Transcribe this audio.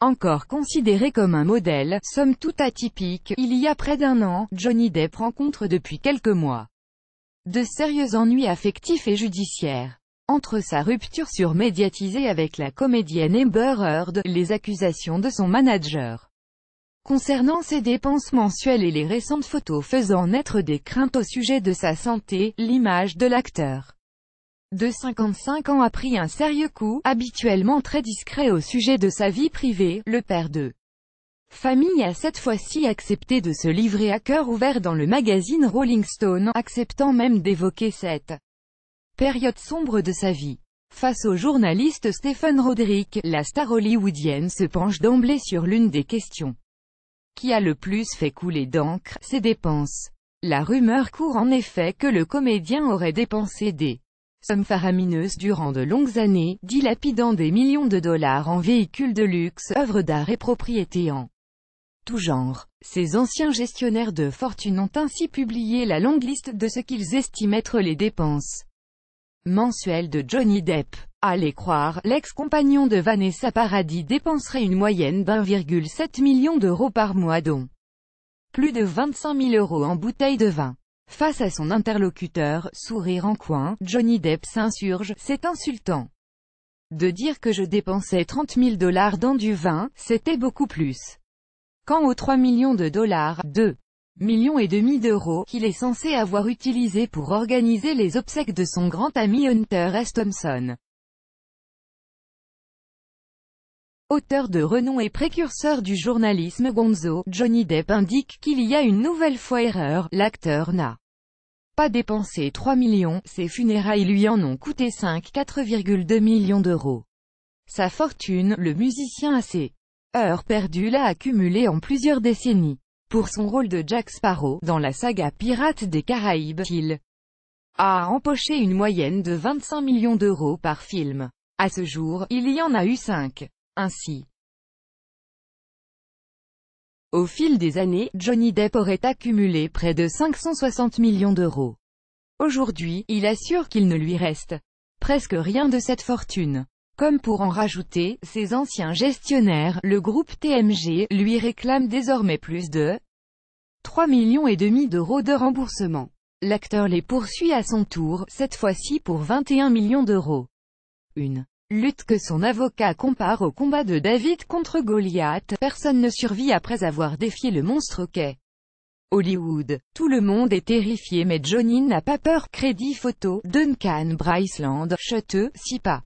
Encore considéré comme un modèle, somme tout atypique, il y a près d'un an, Johnny Depp rencontre depuis quelques mois de sérieux ennuis affectifs et judiciaires. Entre sa rupture surmédiatisée avec la comédienne Amber Heard, les accusations de son manager concernant ses dépenses mensuelles et les récentes photos faisant naître des craintes au sujet de sa santé, l'image de l'acteur de 55 ans a pris un sérieux coup, habituellement très discret au sujet de sa vie privée, le père de famille a cette fois-ci accepté de se livrer à cœur ouvert dans le magazine Rolling Stone, acceptant même d'évoquer cette période sombre de sa vie. Face au journaliste Stephen Roderick, la star hollywoodienne se penche d'emblée sur l'une des questions qui a le plus fait couler d'encre, ses dépenses. La rumeur court en effet que le comédien aurait dépensé des Somme faramineuse durant de longues années, dilapidant des millions de dollars en véhicules de luxe, œuvres d'art et propriétés en tout genre. Ces anciens gestionnaires de fortune ont ainsi publié la longue liste de ce qu'ils estiment être les dépenses mensuelles de Johnny Depp. À les croire, l'ex-compagnon de Vanessa Paradis dépenserait une moyenne d'1,7 million d'euros par mois dont plus de 25 000 euros en bouteilles de vin. Face à son interlocuteur, sourire en coin, Johnny Depp s'insurge, c'est insultant. De dire que je dépensais 30 000 dollars dans du vin, c'était beaucoup plus. Quant aux 3 millions de dollars, 2 millions et demi d'euros, qu'il est censé avoir utilisé pour organiser les obsèques de son grand ami Hunter S. Thompson. Auteur de renom et précurseur du journalisme Gonzo, Johnny Depp indique qu'il y a une nouvelle fois erreur, l'acteur n'a pas dépensé 3 millions, ses funérailles lui en ont coûté 4,2 millions d'euros. Sa fortune, le musicien a ses heures perdues l'a accumulée en plusieurs décennies. Pour son rôle de Jack Sparrow, dans la saga Pirates des Caraïbes, il a empoché une moyenne de 25 millions d'euros par film. À ce jour, il y en a eu 5. Ainsi, au fil des années, Johnny Depp aurait accumulé près de 560 millions d'euros. Aujourd'hui, il assure qu'il ne lui reste presque rien de cette fortune. Comme pour en rajouter, ses anciens gestionnaires, le groupe TMG, lui réclament désormais plus de 3 millions et demi d'euros de remboursement. L'acteur les poursuit à son tour, cette fois-ci pour 21 millions d'euros. Une Lutte que son avocat compare au combat de David contre Goliath, personne ne survit après avoir défié le monstre qu'est Hollywood. Tout le monde est terrifié mais Johnny n'a pas peur. Crédit photo, Duncan Bryceland, si Sipa.